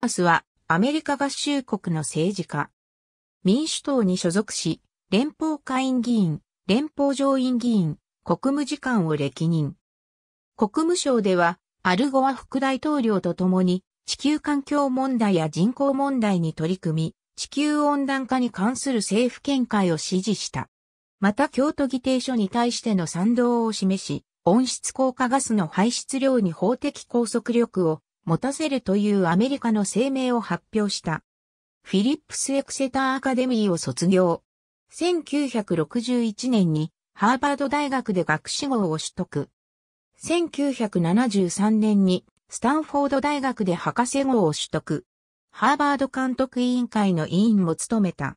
アスはアメリカ合衆国の政治家。民主党に所属し、連邦下院議員、連邦上院議員、国務次官を歴任。国務省では、アルゴア副大統領と共に、地球環境問題や人口問題に取り組み、地球温暖化に関する政府見解を支持した。また京都議定書に対しての賛同を示し、温室効果ガスの排出量に法的拘束力を持たせるというアメリカの声明を発表した。フィリップス・エクセター・アカデミーを卒業。1961年にハーバード大学で学士号を取得。1973年にスタンフォード大学で博士号を取得。ハーバード監督委員会の委員も務めた。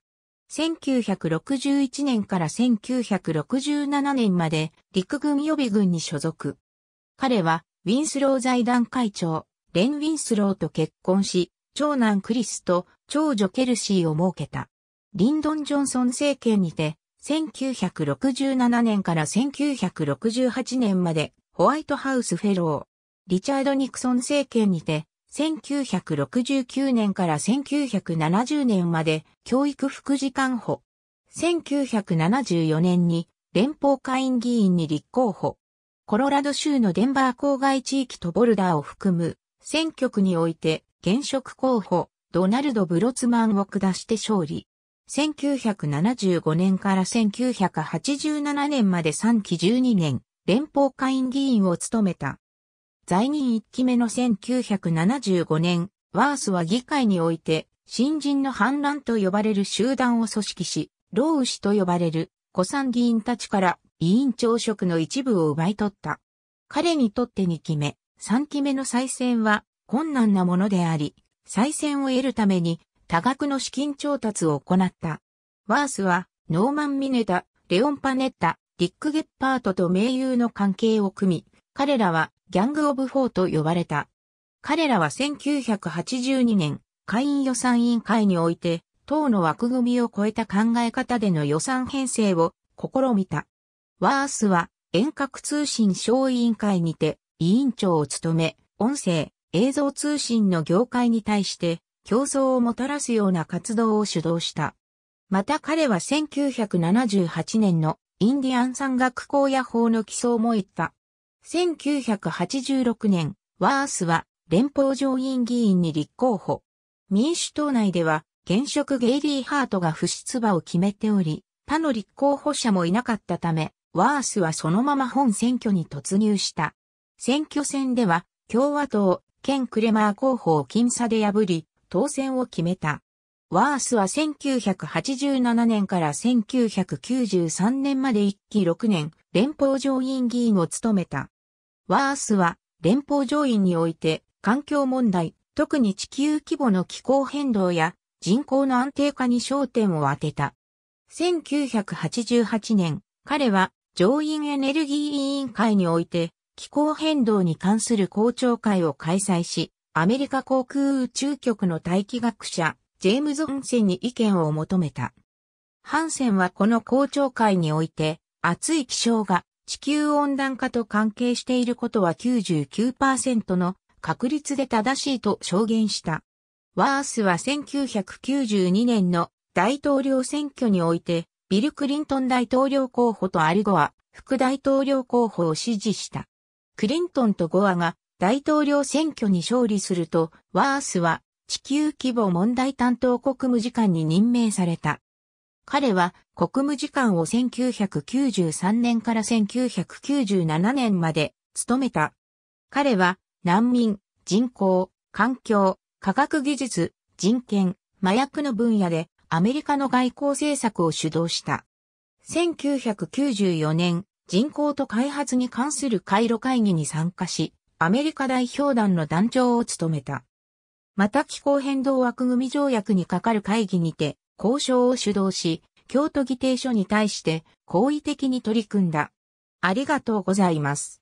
1961年から1967年まで陸軍予備軍に所属。彼はウィンスロー財団会長、レン・ウィンスローと結婚し、長男クリスと長女ケルシーを設けた。リンドン・ジョンソン政権にて、1967年から1968年までホワイトハウスフェロー。リチャード・ニクソン政権にて、1969年から1970年まで教育副次官補。1974年に連邦会員議員に立候補。コロラド州のデンバー郊外地域とボルダーを含む選挙区において、現職候補、ドナルド・ブロツマンを下して勝利。1975年から1987年まで3期12年、連邦会員議員を務めた。在任1期目の1975年、ワースは議会において、新人の反乱と呼ばれる集団を組織し、老ウ氏と呼ばれる、古参議員たちから委員長職の一部を奪い取った。彼にとって2期目、3期目の再選は困難なものであり、再選を得るために多額の資金調達を行った。ワースはノーマン・ミネタ、レオン・パネッタ、リック・ゲッパートと盟友の関係を組み、彼らはギャング・オブ・フォーと呼ばれた。彼らは1982年、会員予算委員会において、党の枠組みを超えた考え方での予算編成を試みた。ワースは遠隔通信小委員会にて委員長を務め、音声、映像通信の業界に対して競争をもたらすような活動を主導した。また彼は1978年のインディアン山岳荒野法の起草も言った。1986年、ワースは連邦上院議員に立候補。民主党内では現職ゲイリー・ハートが不出馬を決めており、他の立候補者もいなかったため、ワースはそのまま本選挙に突入した。選挙戦では共和党、ケン・クレマー候補を僅差で破り、当選を決めた。ワースは1987年から1993年まで一期6年、連邦上院議員を務めた。ワースは連邦上院において環境問題、特に地球規模の気候変動や人口の安定化に焦点を当てた。1988年、彼は上院エネルギー委員会において気候変動に関する公聴会を開催し、アメリカ航空宇宙局の大気学者、ジェームズ・ハンセンに意見を求めた。ハンセンはこの公聴会において、暑い気象が地球温暖化と関係していることは99%の確率で正しいと証言した。ワースは1992年の大統領選挙において、ビル・クリントン大統領候補とアルゴア、副大統領候補を支持した。クリントンとゴアが大統領選挙に勝利すると、ワースは地球規模問題担当国務次官に任命された。彼は国務次官を1993年から1997年まで務めた。彼は難民、人口、環境、科学技術、人権、麻薬の分野でアメリカの外交政策を主導した。1994年、人口と開発に関する回路会議に参加し、アメリカ代表団の団長を務めた。また気候変動枠組条約にかかる会議にて、交渉を主導し、京都議定書に対して好意的に取り組んだ。ありがとうございます。